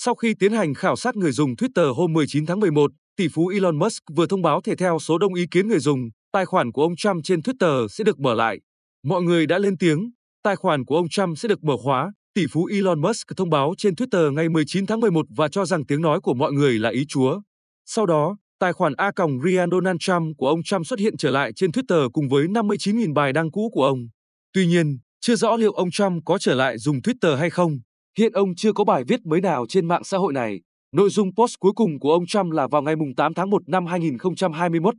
Sau khi tiến hành khảo sát người dùng Twitter hôm 19 tháng 11, tỷ phú Elon Musk vừa thông báo thể theo số đông ý kiến người dùng, tài khoản của ông Trump trên Twitter sẽ được mở lại. Mọi người đã lên tiếng, tài khoản của ông Trump sẽ được mở khóa, tỷ phú Elon Musk thông báo trên Twitter ngày 19 tháng 11 và cho rằng tiếng nói của mọi người là ý Chúa. Sau đó, tài khoản A còng Rian Donald Trump của ông Trump xuất hiện trở lại trên Twitter cùng với 59.000 bài đăng cũ của ông. Tuy nhiên, chưa rõ liệu ông Trump có trở lại dùng Twitter hay không. Hiện ông chưa có bài viết mới nào trên mạng xã hội này. Nội dung post cuối cùng của ông Trump là vào ngày 8 tháng 1 năm 2021.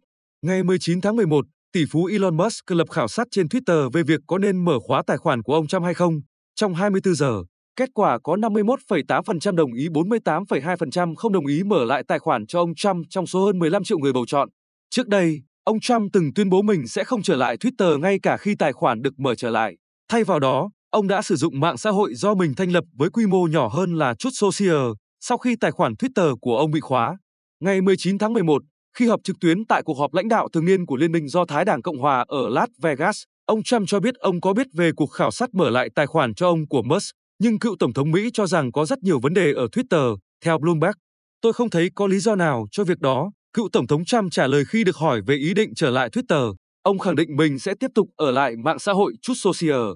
Ngày 19 tháng 11, tỷ phú Elon Musk lập khảo sát trên Twitter về việc có nên mở khóa tài khoản của ông Trump hay không. Trong 24 giờ, kết quả có 51,8% đồng ý 48,2% không đồng ý mở lại tài khoản cho ông Trump trong số hơn 15 triệu người bầu chọn. Trước đây, ông Trump từng tuyên bố mình sẽ không trở lại Twitter ngay cả khi tài khoản được mở trở lại. Thay vào đó, Ông đã sử dụng mạng xã hội do mình thành lập với quy mô nhỏ hơn là chút social sau khi tài khoản Twitter của ông bị khóa. Ngày 19 tháng 11, khi họp trực tuyến tại cuộc họp lãnh đạo thường niên của Liên minh Do Thái Đảng Cộng Hòa ở Las Vegas, ông Trump cho biết ông có biết về cuộc khảo sát mở lại tài khoản cho ông của Musk, nhưng cựu Tổng thống Mỹ cho rằng có rất nhiều vấn đề ở Twitter, theo Bloomberg. Tôi không thấy có lý do nào cho việc đó, cựu Tổng thống Trump trả lời khi được hỏi về ý định trở lại Twitter. Ông khẳng định mình sẽ tiếp tục ở lại mạng xã hội chút social.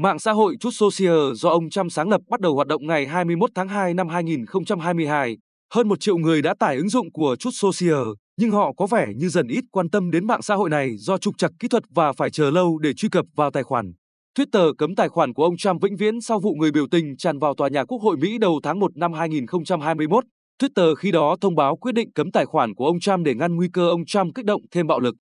Mạng xã hội Truth Social do ông Trump sáng lập bắt đầu hoạt động ngày 21 tháng 2 năm 2022. Hơn một triệu người đã tải ứng dụng của Truth Social, nhưng họ có vẻ như dần ít quan tâm đến mạng xã hội này do trục trặc kỹ thuật và phải chờ lâu để truy cập vào tài khoản. Twitter cấm tài khoản của ông Trump vĩnh viễn sau vụ người biểu tình tràn vào tòa nhà Quốc hội Mỹ đầu tháng 1 năm 2021. Twitter khi đó thông báo quyết định cấm tài khoản của ông Trump để ngăn nguy cơ ông Trump kích động thêm bạo lực.